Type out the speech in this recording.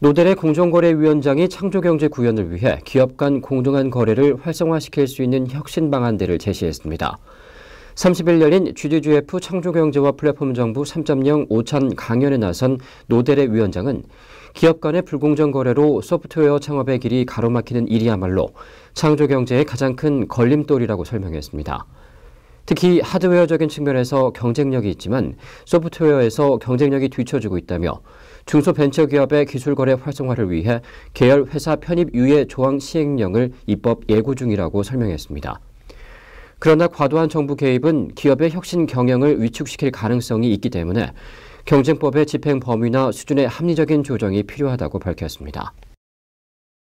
노델의 공정거래위원장이 창조경제 구현을 위해 기업 간 공정한 거래를 활성화시킬 수 있는 혁신 방안들을 제시했습니다. 31일 열 GDGF 창조경제와 플랫폼 정부 3.0 오찬 강연에 나선 노델의 위원장은 기업 간의 불공정 거래로 소프트웨어 창업의 길이 가로막히는 일이야말로 창조경제의 가장 큰 걸림돌이라고 설명했습니다. 특히 하드웨어적인 측면에서 경쟁력이 있지만 소프트웨어에서 경쟁력이 뒤처지고 있다며 중소 벤처 기업의 기술 거래 활성화를 위해 계열 회사 편입 유예 조항 시행령을 입법 예고 중이라고 설명했습니다. 그러나 과도한 정부 개입은 기업의 혁신 경영을 위축시킬 가능성이 있기 때문에 경쟁법의 집행 범위나 수준의 합리적인 조정이 필요하다고 밝혔습니다.